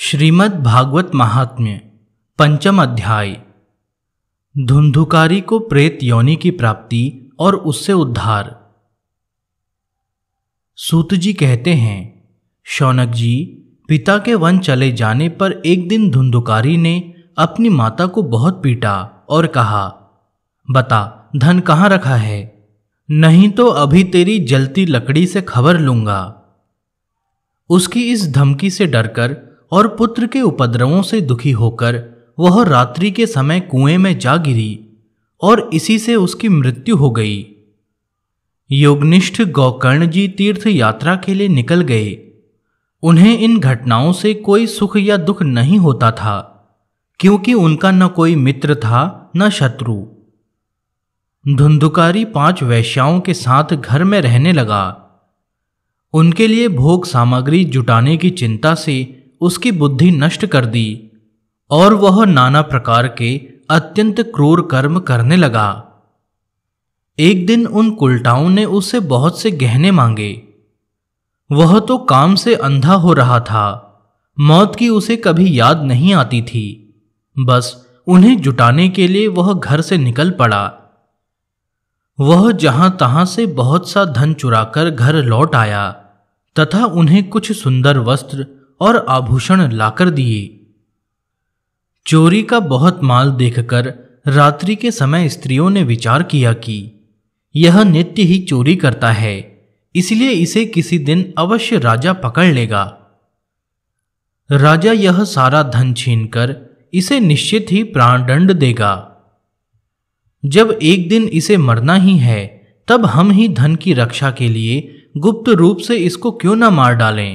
श्रीमद् भागवत महात्म्य पंचम अध्याय धुंधुकारी को प्रेत योनि की प्राप्ति और उससे उद्धार सूत जी कहते हैं शौनक जी पिता के वन चले जाने पर एक दिन धुंधुकारी ने अपनी माता को बहुत पीटा और कहा बता धन कहाँ रखा है नहीं तो अभी तेरी जलती लकड़ी से खबर लूंगा उसकी इस धमकी से डरकर और पुत्र के उपद्रवों से दुखी होकर वह रात्रि के समय कुएं में जा गिरी और इसी से उसकी मृत्यु हो गई योगनिष्ठ गौकर्ण जी तीर्थ यात्रा के लिए निकल गए उन्हें इन घटनाओं से कोई सुख या दुख नहीं होता था क्योंकि उनका न कोई मित्र था न शत्रु धुंधुकारी पांच वैश्याओं के साथ घर में रहने लगा उनके लिए भोग सामग्री जुटाने की चिंता से उसकी बुद्धि नष्ट कर दी और वह नाना प्रकार के अत्यंत क्रूर कर्म करने लगा एक दिन उन कुलटाओं ने उसे बहुत से गहने मांगे वह तो काम से अंधा हो रहा था मौत की उसे कभी याद नहीं आती थी बस उन्हें जुटाने के लिए वह घर से निकल पड़ा वह जहां तहां से बहुत सा धन चुराकर घर लौट आया तथा उन्हें कुछ सुंदर वस्त्र और आभूषण लाकर दिए चोरी का बहुत माल देखकर रात्रि के समय स्त्रियों ने विचार किया कि यह नित्य ही चोरी करता है इसलिए इसे किसी दिन अवश्य राजा पकड़ लेगा राजा यह सारा धन छीनकर इसे निश्चित ही प्राणदंड देगा जब एक दिन इसे मरना ही है तब हम ही धन की रक्षा के लिए गुप्त रूप से इसको क्यों ना मार डालें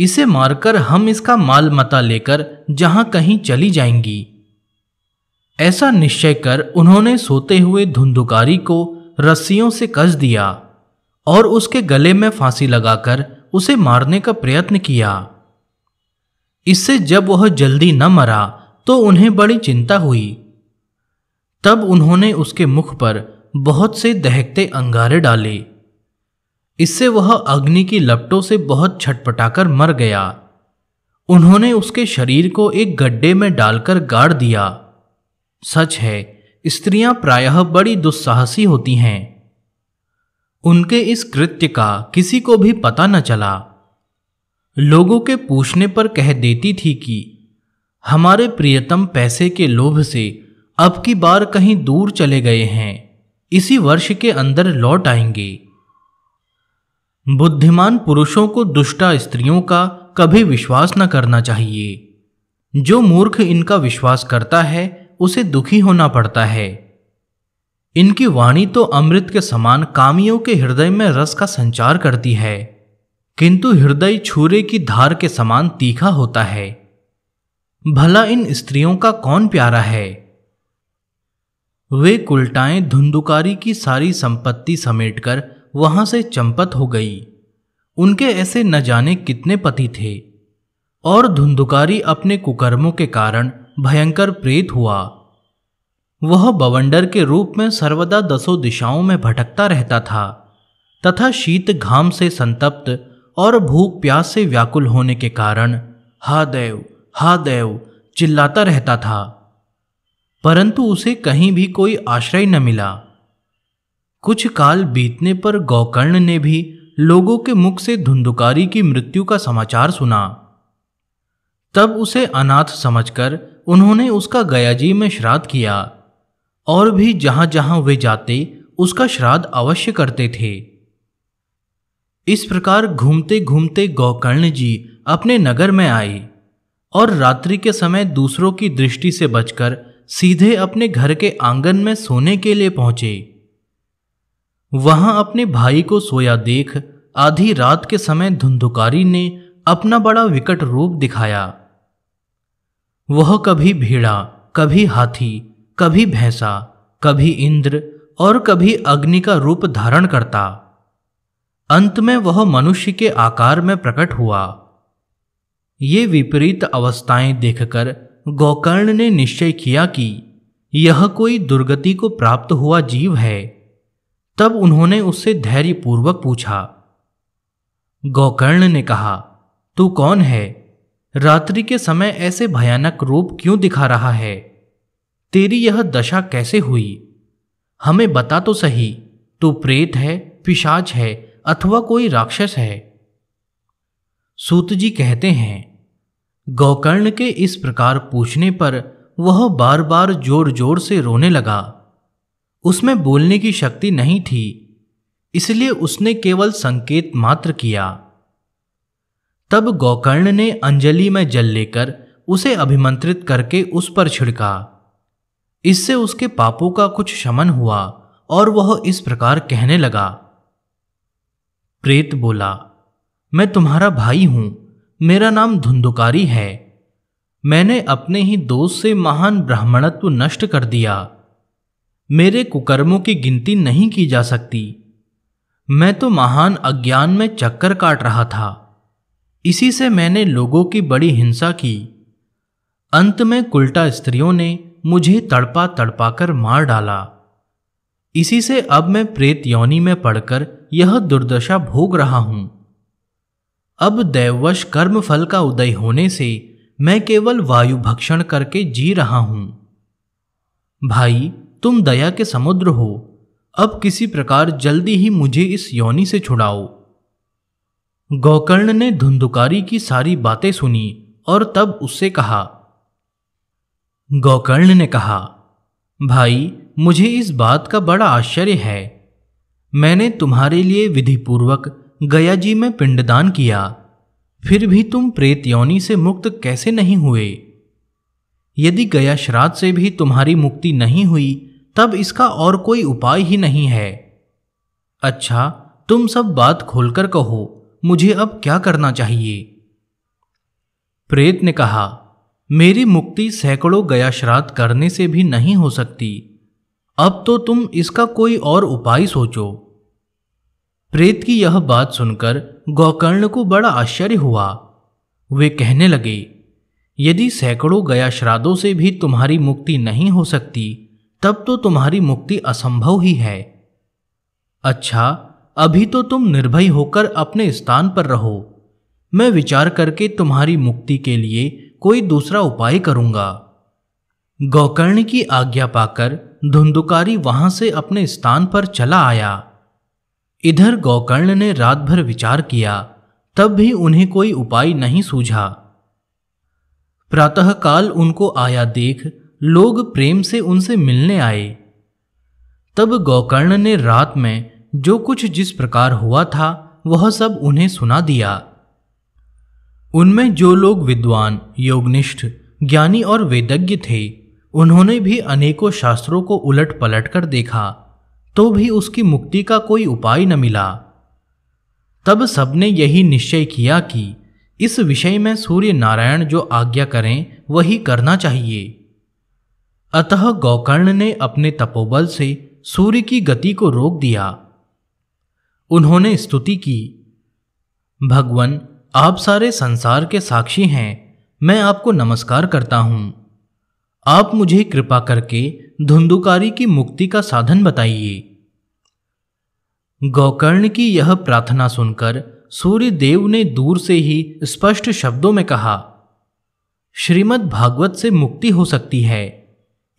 इसे मारकर हम इसका माल मता लेकर जहां कहीं चली जाएंगी ऐसा निश्चय कर उन्होंने सोते हुए धुंधुकारी को रस्सियों से कस दिया और उसके गले में फांसी लगाकर उसे मारने का प्रयत्न किया इससे जब वह जल्दी न मरा तो उन्हें बड़ी चिंता हुई तब उन्होंने उसके मुख पर बहुत से दहकते अंगारे डाले इससे वह अग्नि की लपटों से बहुत छटपटाकर मर गया उन्होंने उसके शरीर को एक गड्ढे में डालकर गाड़ दिया सच है स्त्रियां प्रायः बड़ी दुस्साहसी होती हैं उनके इस कृत्य का किसी को भी पता न चला लोगों के पूछने पर कह देती थी कि हमारे प्रियतम पैसे के लोभ से अब की बार कहीं दूर चले गए हैं इसी वर्ष के अंदर लौट आएंगे बुद्धिमान पुरुषों को दुष्टा स्त्रियों का कभी विश्वास न करना चाहिए जो मूर्ख इनका विश्वास करता है उसे दुखी होना पड़ता है इनकी वाणी तो अमृत के समान कामियों के हृदय में रस का संचार करती है किंतु हृदय छूरे की धार के समान तीखा होता है भला इन स्त्रियों का कौन प्यारा है वे कुलटाएं धुंधुकारी की सारी संपत्ति समेटकर वहां से चंपत हो गई उनके ऐसे न जाने कितने पति थे और धुंधुकारी अपने कुकर्मों के कारण भयंकर प्रेत हुआ वह बवंडर के रूप में सर्वदा दसों दिशाओं में भटकता रहता था तथा शीत घाम से संतप्त और भूख प्यास से व्याकुल होने के कारण हा देव हा देव चिल्लाता रहता था परंतु उसे कहीं भी कोई आश्रय न मिला कुछ काल बीतने पर गौकर्ण ने भी लोगों के मुख से धुंधुकारी की मृत्यु का समाचार सुना तब उसे अनाथ समझकर उन्होंने उसका गयाजी में श्राद्ध किया और भी जहां जहां वे जाते उसका श्राद्ध अवश्य करते थे इस प्रकार घूमते घूमते गौकर्ण जी अपने नगर में आए और रात्रि के समय दूसरों की दृष्टि से बचकर सीधे अपने घर के आंगन में सोने के लिए पहुंचे वहां अपने भाई को सोया देख आधी रात के समय धुंधुकारी ने अपना बड़ा विकट रूप दिखाया वह कभी भीड़ा कभी हाथी कभी भैंसा कभी इंद्र और कभी अग्नि का रूप धारण करता अंत में वह मनुष्य के आकार में प्रकट हुआ ये विपरीत अवस्थाएं देखकर गोकर्ण ने निश्चय किया कि यह कोई दुर्गति को प्राप्त हुआ जीव है तब उन्होंने उससे धैर्यपूर्वक पूछा गौकर्ण ने कहा तू कौन है रात्रि के समय ऐसे भयानक रूप क्यों दिखा रहा है तेरी यह दशा कैसे हुई हमें बता तो सही तू प्रेत है पिशाच है अथवा कोई राक्षस है सूत जी कहते हैं गौकर्ण के इस प्रकार पूछने पर वह बार बार जोर जोर से रोने लगा उसमें बोलने की शक्ति नहीं थी इसलिए उसने केवल संकेत मात्र किया तब गोकर्ण ने अंजलि में जल लेकर उसे अभिमंत्रित करके उस पर छिड़का इससे उसके पापों का कुछ शमन हुआ और वह इस प्रकार कहने लगा प्रेत बोला मैं तुम्हारा भाई हूं मेरा नाम धुंधुकारी है मैंने अपने ही दोष से महान ब्राह्मणत्व नष्ट कर दिया मेरे कुकर्मों की गिनती नहीं की जा सकती मैं तो महान अज्ञान में चक्कर काट रहा था इसी से मैंने लोगों की बड़ी हिंसा की अंत में कुल्टा स्त्रियों ने मुझे तड़पा तड़पा कर मार डाला इसी से अब मैं प्रेत यौनी में पड़कर यह दुर्दशा भोग रहा हूं अब दैववश कर्म फल का उदय होने से मैं केवल वायु भक्षण करके जी रहा हूं भाई तुम दया के समुद्र हो अब किसी प्रकार जल्दी ही मुझे इस योनि से छुड़ाओ गोकर्ण ने धुंधुकारी की सारी बातें सुनी और तब उससे कहा गौकर्ण ने कहा भाई मुझे इस बात का बड़ा आश्चर्य है मैंने तुम्हारे लिए विधिपूर्वक गया जी में पिंडदान किया फिर भी तुम प्रेत योनि से मुक्त कैसे नहीं हुए यदि गया श्राद्ध से भी तुम्हारी मुक्ति नहीं हुई तब इसका और कोई उपाय ही नहीं है अच्छा तुम सब बात खोलकर कहो मुझे अब क्या करना चाहिए प्रेत ने कहा मेरी मुक्ति सैकड़ों गया श्राद्ध करने से भी नहीं हो सकती अब तो तुम इसका कोई और उपाय सोचो प्रेत की यह बात सुनकर गौकर्ण को बड़ा आश्चर्य हुआ वे कहने लगे यदि सैकड़ों गया श्राद्धों से भी तुम्हारी मुक्ति नहीं हो सकती तब तो तुम्हारी मुक्ति असंभव ही है अच्छा अभी तो तुम निर्भय होकर अपने स्थान पर रहो मैं विचार करके तुम्हारी मुक्ति के लिए कोई दूसरा उपाय करूंगा गौकर्ण की आज्ञा पाकर धुंधुकारी वहां से अपने स्थान पर चला आया इधर गौकर्ण ने रात भर विचार किया तब भी उन्हें कोई उपाय नहीं सूझा प्रातःकाल उनको आया देख लोग प्रेम से उनसे मिलने आए तब गौकर्ण ने रात में जो कुछ जिस प्रकार हुआ था वह सब उन्हें सुना दिया उनमें जो लोग विद्वान योगनिष्ठ ज्ञानी और वेदज्ञ थे उन्होंने भी अनेकों शास्त्रों को उलट पलट कर देखा तो भी उसकी मुक्ति का कोई उपाय न मिला तब सबने यही निश्चय किया कि इस विषय में सूर्य नारायण जो आज्ञा करें वही करना चाहिए अतः गौकर्ण ने अपने तपोबल से सूर्य की गति को रोक दिया उन्होंने स्तुति की भगवान आप सारे संसार के साक्षी हैं मैं आपको नमस्कार करता हूं आप मुझे कृपा करके धुंधुकारी की मुक्ति का साधन बताइए गौकर्ण की यह प्रार्थना सुनकर सूर्य देव ने दूर से ही स्पष्ट शब्दों में कहा श्रीमद् भागवत से मुक्ति हो सकती है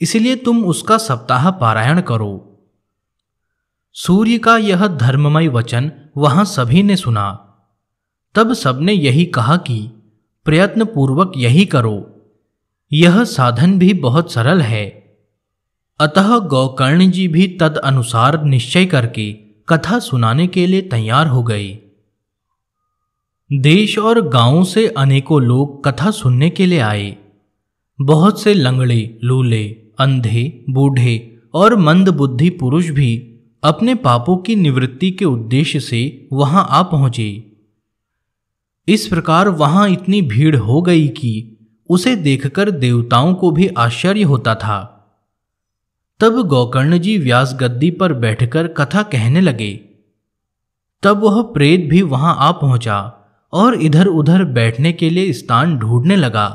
इसलिए तुम उसका सप्ताह पारायण करो सूर्य का यह धर्ममय वचन वहां सभी ने सुना तब सबने यही कहा कि प्रयत्न पूर्वक यही करो यह साधन भी बहुत सरल है अतः गौकर्ण जी भी तद अनुसार निश्चय करके कथा सुनाने के लिए तैयार हो गए देश और गांव से अनेकों लोग कथा सुनने के लिए आए बहुत से लंगड़े लूले अंधे बूढ़े और मंद बुद्धि पुरुष भी अपने पापों की निवृत्ति के उद्देश्य से वहां आ पहुंचे इस प्रकार वहां इतनी भीड़ हो गई कि उसे देखकर देवताओं को भी आश्चर्य होता था तब गोकर्ण जी व्यास गद्दी पर बैठकर कथा कहने लगे तब वह प्रेत भी वहां आ पहुंचा और इधर उधर बैठने के लिए स्थान ढूंढने लगा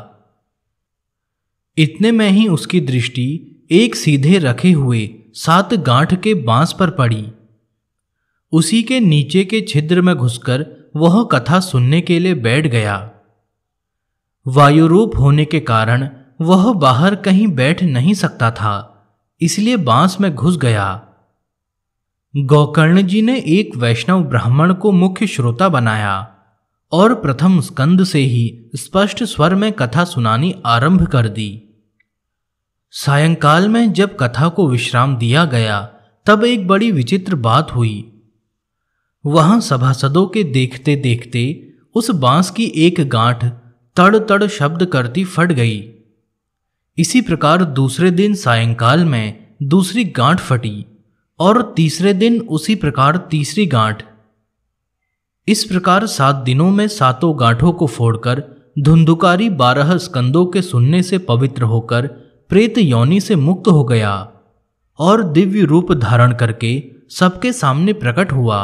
इतने में ही उसकी दृष्टि एक सीधे रखे हुए सात गांठ के बांस पर पड़ी उसी के नीचे के छिद्र में घुसकर वह कथा सुनने के लिए बैठ गया वायुरूप होने के कारण वह बाहर कहीं बैठ नहीं सकता था इसलिए बांस में घुस गया गोकर्ण जी ने एक वैष्णव ब्राह्मण को मुख्य श्रोता बनाया और प्रथम स्कंद से ही स्पष्ट स्वर में कथा सुनानी आरंभ कर दी सायंकाल में जब कथा को विश्राम दिया गया तब एक बड़ी विचित्र बात हुई वहां सभासदों के देखते देखते उस बांस की एक गांठ तड़ तड़ शब्द करती फट गई इसी प्रकार दूसरे दिन सायंकाल में दूसरी गांठ फटी और तीसरे दिन उसी प्रकार तीसरी गांठ इस प्रकार सात दिनों में सातों गांठों को फोड़कर धुंधुकारी बारह स्कंदों के सुनने से पवित्र होकर प्रेत योनि से मुक्त हो गया और दिव्य रूप धारण करके सबके सामने प्रकट हुआ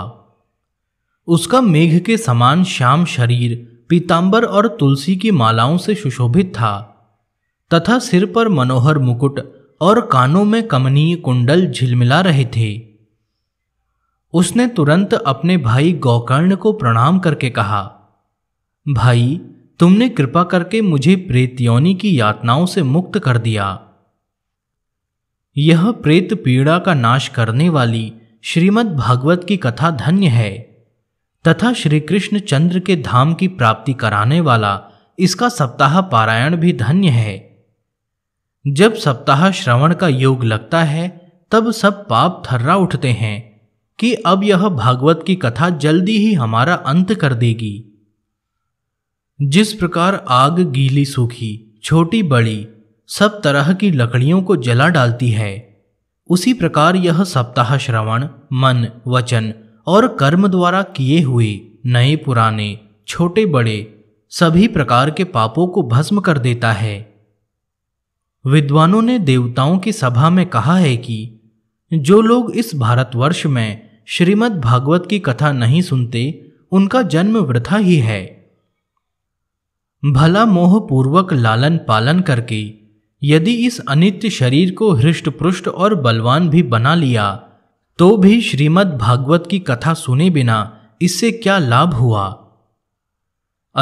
उसका मेघ के समान श्याम शरीर पीतांबर और तुलसी की मालाओं से सुशोभित था तथा सिर पर मनोहर मुकुट और कानों में कमनीय कुंडल झिलमिला रहे थे उसने तुरंत अपने भाई गौकर्ण को प्रणाम करके कहा भाई तुमने कृपा करके मुझे प्रेत योनी की यातनाओं से मुक्त कर दिया यह प्रेत पीड़ा का नाश करने वाली श्रीमद् भागवत की कथा धन्य है तथा श्री कृष्ण चंद्र के धाम की प्राप्ति कराने वाला इसका सप्ताह पारायण भी धन्य है जब सप्ताह श्रवण का योग लगता है तब सब पाप थर्रा उठते हैं कि अब यह भागवत की कथा जल्दी ही हमारा अंत कर देगी जिस प्रकार आग गीली सूखी छोटी बड़ी सब तरह की लकड़ियों को जला डालती है उसी प्रकार यह सप्ताह श्रवण मन वचन और कर्म द्वारा किए हुए नए पुराने छोटे बड़े सभी प्रकार के पापों को भस्म कर देता है विद्वानों ने देवताओं की सभा में कहा है कि जो लोग इस भारतवर्ष में श्रीमद् भागवत की कथा नहीं सुनते उनका जन्म वृथा ही है भला मोह पूर्वक लालन पालन करके यदि इस अनित्य शरीर को हृष्ट पृष्ट और बलवान भी बना लिया तो भी श्रीमद् भागवत की कथा सुने बिना इससे क्या लाभ हुआ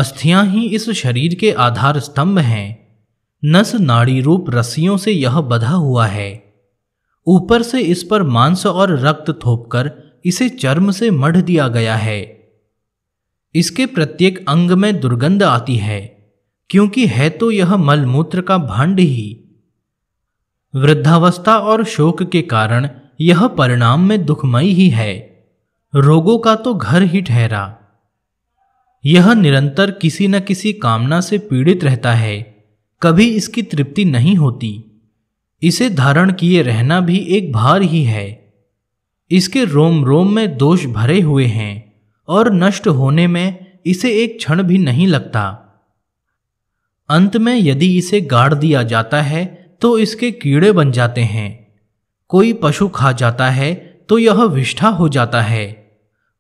अस्थियां ही इस शरीर के आधार स्तंभ हैं नस नाड़ी रूप रस्सियों से यह बधा हुआ है ऊपर से इस पर मांस और रक्त थोपकर इसे चर्म से मढ़ दिया गया है इसके प्रत्येक अंग में दुर्गंध आती है क्योंकि है तो यह मलमूत्र का भांड ही वृद्धावस्था और शोक के कारण यह परिणाम में दुखमयी ही है रोगों का तो घर ही ठहरा यह निरंतर किसी न किसी कामना से पीड़ित रहता है कभी इसकी तृप्ति नहीं होती इसे धारण किए रहना भी एक भार ही है इसके रोम रोम में दोष भरे हुए हैं और नष्ट होने में इसे एक क्षण भी नहीं लगता अंत में यदि इसे गाड़ दिया जाता है तो इसके कीड़े बन जाते हैं कोई पशु खा जाता है तो यह विष्ठा हो जाता है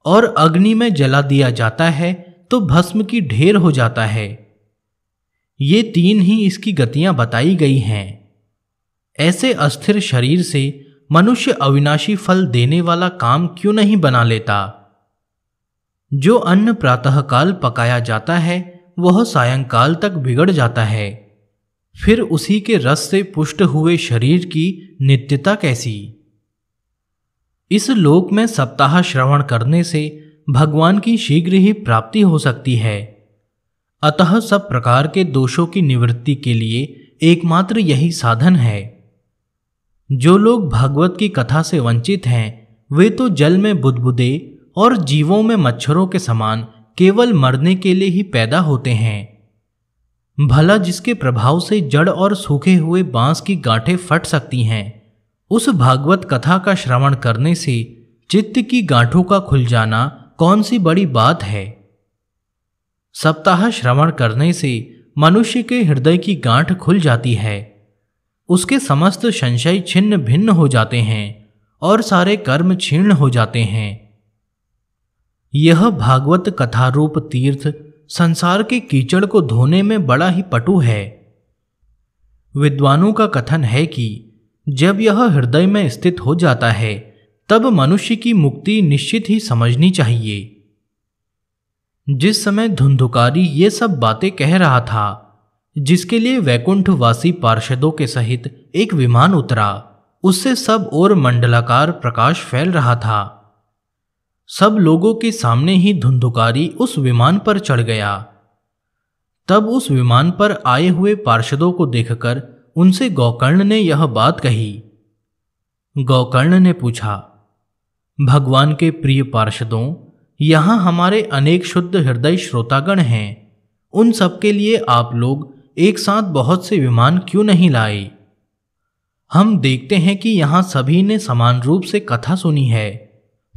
और अग्नि में जला दिया जाता है तो भस्म की ढेर हो जाता है ये तीन ही इसकी गतियां बताई गई हैं ऐसे अस्थिर शरीर से मनुष्य अविनाशी फल देने वाला काम क्यों नहीं बना लेता जो अन्न प्रातःकाल पकाया जाता है वह सायंकाल तक बिगड़ जाता है फिर उसी के रस से पुष्ट हुए शरीर की नित्यता कैसी इस लोक में सप्ताह श्रवण करने से भगवान की शीघ्र ही प्राप्ति हो सकती है अतः सब प्रकार के दोषों की निवृत्ति के लिए एकमात्र यही साधन है जो लोग भागवत की कथा से वंचित हैं वे तो जल में बुदबुदे और जीवों में मच्छरों के समान केवल मरने के लिए ही पैदा होते हैं भला जिसके प्रभाव से जड़ और सूखे हुए बांस की गांठें फट सकती हैं उस भागवत कथा का श्रवण करने से चित्त की गांठों का खुल जाना कौन सी बड़ी बात है सप्ताह श्रवण करने से मनुष्य के हृदय की गांठ खुल जाती है उसके समस्त संशय छिन्न भिन्न हो जाते हैं और सारे कर्म छीर्ण हो जाते हैं यह भागवत कथा रूप तीर्थ संसार के कीचड़ को धोने में बड़ा ही पटु है विद्वानों का कथन है कि जब यह हृदय में स्थित हो जाता है तब मनुष्य की मुक्ति निश्चित ही समझनी चाहिए जिस समय धुंधुकारी ये सब बातें कह रहा था जिसके लिए वैकुंठवासी पार्षदों के सहित एक विमान उतरा उससे सब ओर मंडलाकार प्रकाश फैल रहा था सब लोगों के सामने ही धुंधुकारी उस विमान पर चढ़ गया तब उस विमान पर आए हुए पार्षदों को देखकर उनसे गौकर्ण ने यह बात कही गौकर्ण ने पूछा भगवान के प्रिय पार्षदों यहां हमारे अनेक शुद्ध हृदय श्रोतागण हैं उन सबके लिए आप लोग एक साथ बहुत से विमान क्यों नहीं लाए हम देखते हैं कि यहाँ सभी ने समान रूप से कथा सुनी है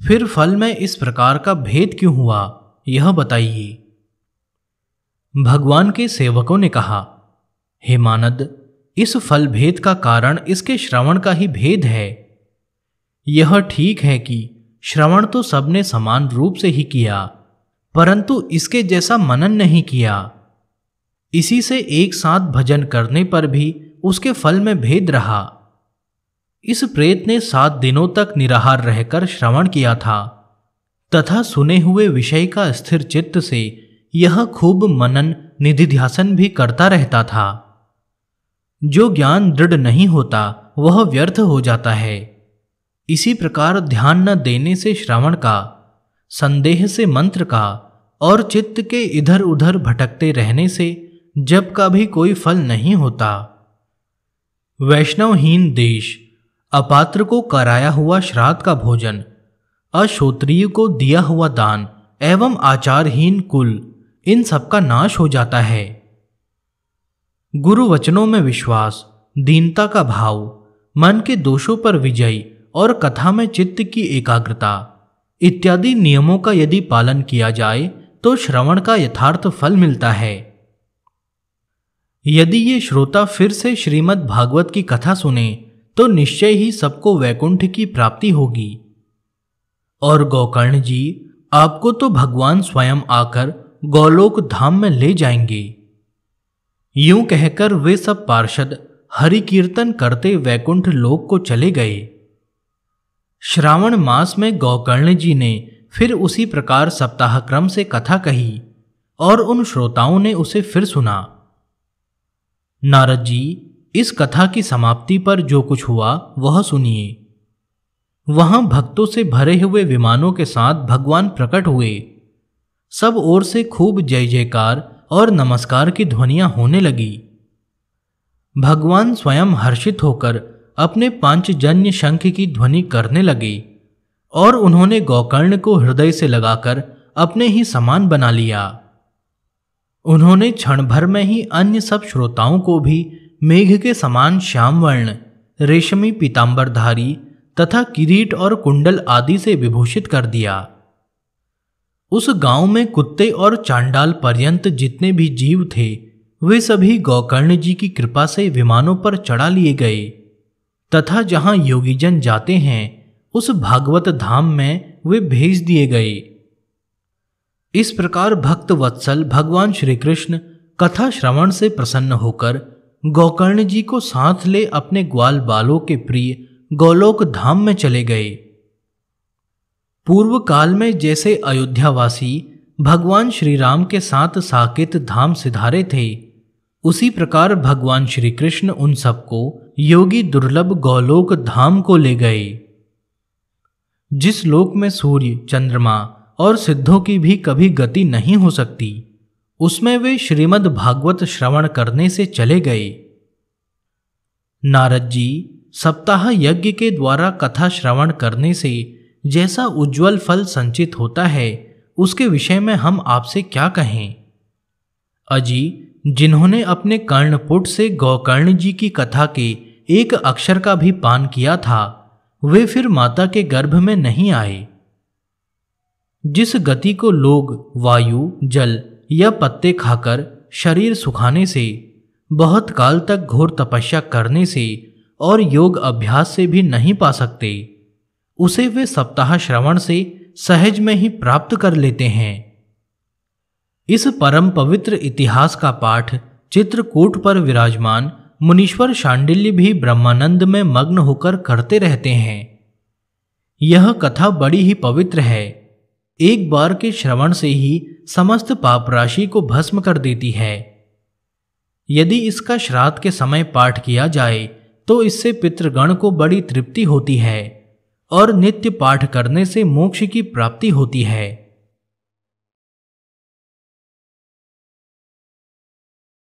फिर फल में इस प्रकार का भेद क्यों हुआ यह बताइए भगवान के सेवकों ने कहा हे मानद इस फल भेद का कारण इसके श्रवण का ही भेद है यह ठीक है कि श्रवण तो सबने समान रूप से ही किया परंतु इसके जैसा मनन नहीं किया इसी से एक साथ भजन करने पर भी उसके फल में भेद रहा इस प्रेत ने सात दिनों तक निराहार रहकर श्रवण किया था तथा सुने हुए विषय का स्थिर चित्त से यह खूब मनन निधिध्यासन भी करता रहता था जो ज्ञान दृढ़ नहीं होता वह व्यर्थ हो जाता है इसी प्रकार ध्यान न देने से श्रवण का संदेह से मंत्र का और चित्त के इधर उधर भटकते रहने से जब का भी कोई फल नहीं होता वैष्णवहीन देश अपात्र को कराया हुआ श्राद्ध का भोजन अश्रोत्रिय को दिया हुआ दान एवं आचारहीन कुल इन सब का नाश हो जाता है गुरु वचनों में विश्वास दीनता का भाव मन के दोषों पर विजय और कथा में चित्त की एकाग्रता इत्यादि नियमों का यदि पालन किया जाए तो श्रवण का यथार्थ फल मिलता है यदि ये श्रोता फिर से श्रीमद् भागवत की कथा सुने तो निश्चय ही सबको वैकुंठ की प्राप्ति होगी और गौकर्ण जी आपको तो भगवान स्वयं आकर गौलोक धाम में ले जाएंगे यूं कहकर वे सब पार्षद हरि कीर्तन करते वैकुंठ लोक को चले गए श्रावण मास में गौकर्ण जी ने फिर उसी प्रकार सप्ताह क्रम से कथा कही और उन श्रोताओं ने उसे फिर सुना नारद जी इस कथा की समाप्ति पर जो कुछ हुआ वह सुनिए वहां भक्तों से भरे हुए विमानों के साथ भगवान प्रकट हुए सब ओर से खूब जय जयकार और नमस्कार की ध्वनियां होने लगी भगवान स्वयं हर्षित होकर अपने पांचजन्य शंख की ध्वनि करने लगे और उन्होंने गौकर्ण को हृदय से लगाकर अपने ही समान बना लिया उन्होंने क्षण भर में ही अन्य सब श्रोताओं को भी मेघ के समान श्याम वर्ण रेशमी पीताम्बरधारी तथा किरीट और कुंडल आदि से विभूषित कर दिया उस गांव में कुत्ते और चांडाल पर्यंत जितने भी जीव थे वे सभी गौकर्ण जी की कृपा से विमानों पर चढ़ा लिए गए तथा जहां योगीजन जाते हैं उस भागवत धाम में वे भेज दिए गए इस प्रकार भक्त वत्सल भगवान श्री कृष्ण कथा श्रवण से प्रसन्न होकर गोकर्ण जी को साथ ले अपने ग्वाल बालों के प्रिय गोलोक धाम में चले गए पूर्व काल में जैसे अयोध्यावासी भगवान श्री राम के साथ साकेत धाम सिधारे थे उसी प्रकार भगवान श्री कृष्ण उन सबको योगी दुर्लभ गौलोक धाम को ले गए जिस लोक में सूर्य चंद्रमा और सिद्धों की भी कभी गति नहीं हो सकती उसमें वे श्रीमद् भागवत श्रवण करने से चले गए नारद जी सप्ताह यज्ञ के द्वारा कथा श्रवण करने से जैसा उज्जवल फल संचित होता है उसके विषय में हम आपसे क्या कहें अजी जिन्होंने अपने कर्णपुट से गौकर्ण जी की कथा के एक अक्षर का भी पान किया था वे फिर माता के गर्भ में नहीं आए जिस गति को लोग वायु जल या पत्ते खाकर शरीर सुखाने से बहुत काल तक घोर तपस्या करने से और योग अभ्यास से भी नहीं पा सकते उसे वे सप्ताह श्रवण से सहज में ही प्राप्त कर लेते हैं इस परम पवित्र इतिहास का पाठ चित्रकूट पर विराजमान मुनीश्वर शांडिल्य भी ब्रह्मानंद में मग्न होकर करते रहते हैं यह कथा बड़ी ही पवित्र है एक बार के श्रवण से ही समस्त पाप राशि को भस्म कर देती है यदि इसका श्राद्ध के समय पाठ किया जाए तो इससे पितृगण को बड़ी तृप्ति होती है और नित्य पाठ करने से मोक्ष की प्राप्ति होती है